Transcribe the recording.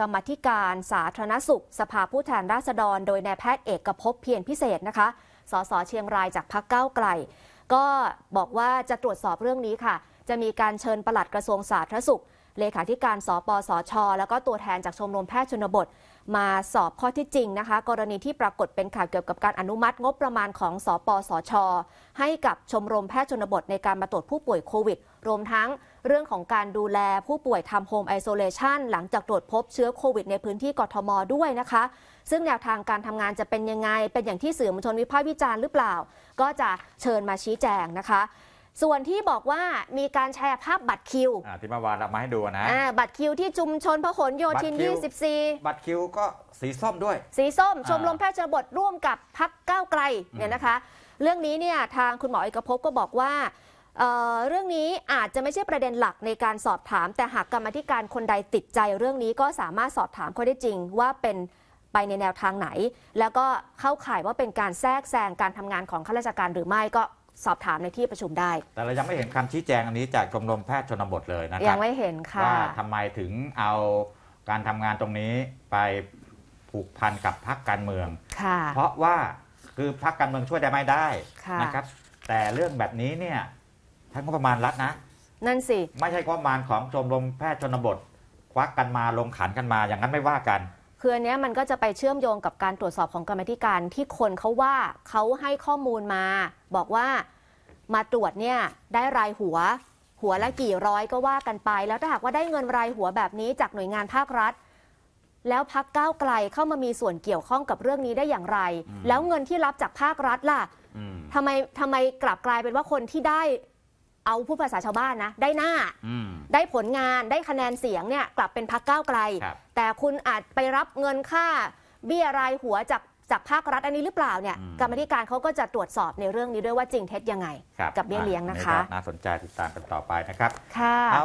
กรรมธิการสาธารณสุขสภาผู้แทนราษฎร โดยนายแพทย์เอกภพเพียรพิเศษนะคะ สสเชียงรายจากพักเก้าไกล ก็บอกว่าจะตรวจสอบเรื่องนี้ค่ะ จะมีการเชิญปลัดกระทรวงสาธารณสุข เลขาธิการสปสช แล้วก็ตัวแทนจากชมรมแพทย์ชนบทมาสอบข้อที่จริงนะคะ กรณีที่ปรากฏเป็นข่าวเกี่ยวกับการอนุมัติงบประมาณของสอปสอชอให้กับชมรมแพทย์ชนบทในการมาตรวจผู้ป่วยโควิดรวมทั้งเรื่องของการดูแลผู้ป่วยทำโฮมไอโซเลชันหลังจากตรวจพบเชื้อโควิดในพื้นที่กทมด้วยนะคะ ซึ่งแนวทางการทำงานจะเป็นยังไง เป็นอย่างที่สื่อมวลชนวิพากษ์วิจารณ์หรือเปล่า ก็จะเชิญมาชี้แจงนะคะส่วนที่บอกว่ามีการแชร์ภาพบัตรคิวที่เมื่อวานเรามาให้ดูนะบัตรคิวที่จุมชนพหลโยธิน 24 บัตรคิวก็สีส้มด้วยสีส้มชมรมแพทย์ชนบทร่วมกับพักก้าวไกลเนี่ยนะคะ เรื่องนี้เนี่ยทางคุณหมอเอกภพก็บอกว่าเเรื่องนี้อาจจะไม่ใช่ประเด็นหลักในการสอบถาม แต่หากกรรมธิการคนใดติดใจเรื่องนี้ก็สามารถสอบถามข้อได้จริงว่าเป็นไปในแนวทางไหน แล้วก็เข้าข่ายว่าเป็นการแทรกแซงการทำงานของข้าราชการหรือไม่ก็สอบถามในที่ประชุมได้ แต่เรายังไม่เห็นคำชี้แจงอันนี้จากกรมรมแพทย์ชนบทเลยนะครับ ยังไม่เห็นค่ะ ว่าทำไมถึงเอาการทำงานตรงนี้ไปผูกพันกับพักการเมืองค่ะ เพราะว่าคือพักการเมืองช่วยได้ไม่ได้ค่ะนะครับ แต่เรื่องแบบนี้เนี่ยท่านก็ประมาณรัฐนะ นั่นสิ ไม่ใช่ควประมาณของกรมรมแพทย์ชนบท ควักกันมาลงขันกันมาอย่างนั้นไม่ว่ากันคืออันนี้มันก็จะไปเชื่อมโยงกับการตรวจสอบของกรรมธิการที่คนเขาว่าเขาให้ข้อมูลมา บอกว่ามาตรวจเนี่ยได้รายหัว หัวละกี่ร้อยก็ว่ากันไป แล้วถ้าหากว่าได้เงินรายหัวแบบนี้ จากหน่วยงานภาครัฐ แล้วพักก้าวไกลเข้ามามีส่วนเกี่ยวข้องกับเรื่องนี้ได้อย่างไร แล้วเงินที่รับจากภาครัฐล่ะทำไมทำไมกลับกลายเป็นว่าคนที่ได้เอาผู้ภาษาชาวบ้านนะได้หน้าได้ผลงานได้คะแนนเสียงเนี่ยกลับเป็นพักก้าวไกล แต่คุณอาจไปรับเงินค่าเบี้ยรายหัวจากจากภาครัฐอันนี้หรือเปล่าเนี่ยกรรมธิการเขาก็จะตรวจสอบในเรื่องนี้ด้วยว่าจริงเท็จยังไง กับเบี้ยเลี้ยงนะคะ น่าสนใจติดตามกันต่อไปนะครับค่ะ